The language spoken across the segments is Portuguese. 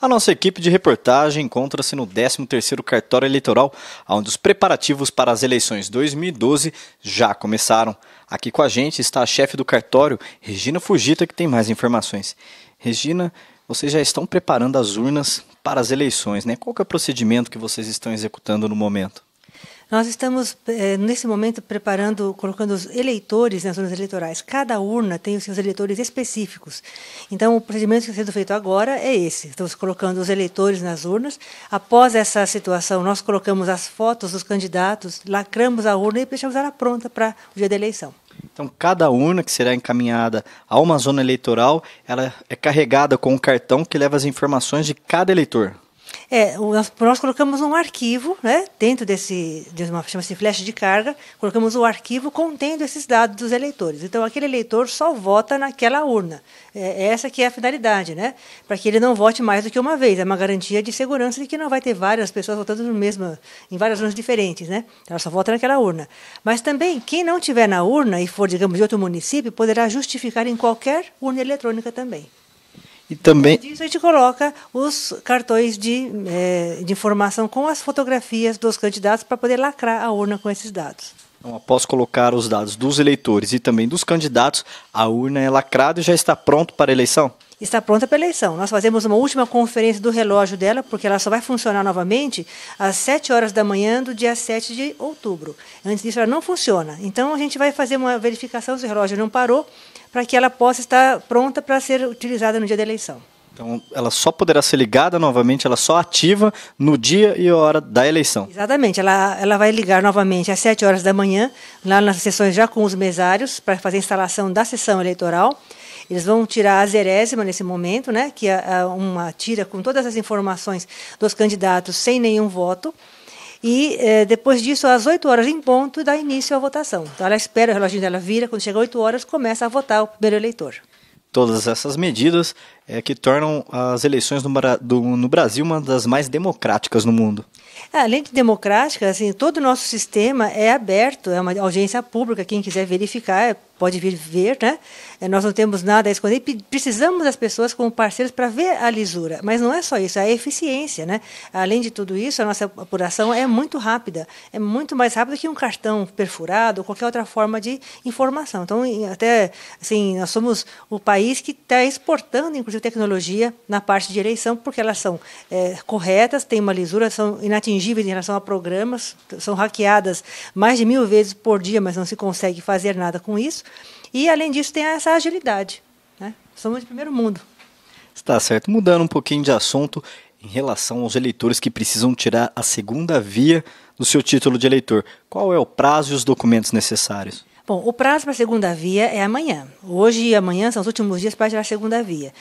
A nossa equipe de reportagem encontra-se no 13º Cartório Eleitoral, onde os preparativos para as eleições 2012 já começaram. Aqui com a gente está a chefe do cartório, Regina Fugita, que tem mais informações. Regina, vocês já estão preparando as urnas para as eleições, né? Qual é o procedimento que vocês estão executando no momento? Nós estamos, eh, nesse momento, preparando, colocando os eleitores nas urnas eleitorais. Cada urna tem os seus eleitores específicos. Então, o procedimento que está sendo feito agora é esse. Estamos colocando os eleitores nas urnas. Após essa situação, nós colocamos as fotos dos candidatos, lacramos a urna e deixamos ela pronta para o dia da eleição. Então, cada urna que será encaminhada a uma zona eleitoral, ela é carregada com um cartão que leva as informações de cada eleitor. É, nós, nós, colocamos um arquivo, né, dentro desse, de uma, chama-se flash de carga, colocamos o um arquivo contendo esses dados dos eleitores. Então, aquele eleitor só vota naquela urna. É, essa que é a finalidade, né, para que ele não vote mais do que uma vez. É uma garantia de segurança de que não vai ter várias pessoas votando no mesmo, em várias urnas diferentes. Né? Ela só vota naquela urna. Mas também, quem não tiver na urna e for, digamos, de outro município, poderá justificar em qualquer urna eletrônica também. E também. Disso a gente coloca os cartões de, é, de informação com as fotografias dos candidatos para poder lacrar a urna com esses dados. Então, após colocar os dados dos eleitores e também dos candidatos, a urna é lacrada e já está pronto para a eleição? está pronta para eleição. Nós fazemos uma última conferência do relógio dela, porque ela só vai funcionar novamente às 7 horas da manhã do dia 7 de outubro. Antes disso, ela não funciona. Então, a gente vai fazer uma verificação se o relógio não parou, para que ela possa estar pronta para ser utilizada no dia da eleição. Então, ela só poderá ser ligada novamente, ela só ativa no dia e hora da eleição. Exatamente, ela, ela vai ligar novamente às 7 horas da manhã, lá nas sessões já com os mesários, para fazer a instalação da sessão eleitoral. Eles vão tirar a zerésima nesse momento, né, que é uma tira com todas as informações dos candidatos sem nenhum voto. E eh, depois disso, às 8 horas em ponto, dá início à votação. Então, ela espera, o reloginho dela vira, quando chega 8 horas, começa a votar o primeiro eleitor. Todas essas medidas é que tornam as eleições no, do, no Brasil uma das mais democráticas no mundo. É, além de democrática, assim, todo o nosso sistema é aberto, é uma audiência pública, quem quiser verificar, é pode vir ver, né? É, nós não temos nada a esconder, precisamos das pessoas como parceiros para ver a lisura, mas não é só isso, é a eficiência, né? Além de tudo isso, a nossa apuração é muito rápida, é muito mais rápida que um cartão perfurado ou qualquer outra forma de informação. Então, até assim, nós somos o país que está exportando, inclusive, tecnologia na parte de eleição, porque elas são é, corretas, têm uma lisura, são inatingíveis em relação a programas, são hackeadas mais de mil vezes por dia, mas não se consegue fazer nada com isso. E, além disso, tem essa agilidade. Né? Somos de primeiro mundo. Está certo. Mudando um pouquinho de assunto em relação aos eleitores que precisam tirar a segunda via do seu título de eleitor. Qual é o prazo e os documentos necessários? Bom, o prazo para a segunda via é amanhã. Hoje e amanhã são os últimos dias para tirar a segunda via.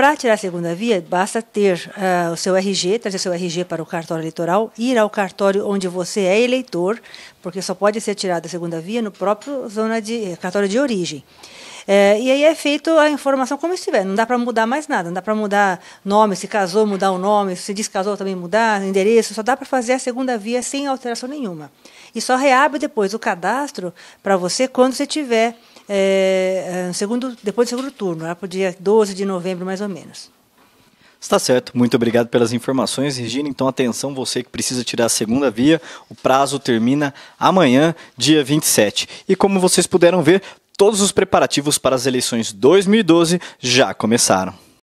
Para tirar a segunda via, basta ter uh, o seu RG, trazer o seu RG para o cartório eleitoral, ir ao cartório onde você é eleitor, porque só pode ser tirada a segunda via no próprio zona de eh, cartório de origem. É, e aí é feito a informação como estiver. Não dá para mudar mais nada. Não dá para mudar nome, se casou, mudar o nome, se descasou também mudar, endereço. Só dá para fazer a segunda via sem alteração nenhuma. E só reabre depois o cadastro para você quando você tiver é, é segundo, depois do segundo turno, lá para o dia 12 de novembro, mais ou menos. Está certo, muito obrigado pelas informações, Regina. Então, atenção, você que precisa tirar a segunda via, o prazo termina amanhã, dia 27. E como vocês puderam ver, todos os preparativos para as eleições 2012 já começaram.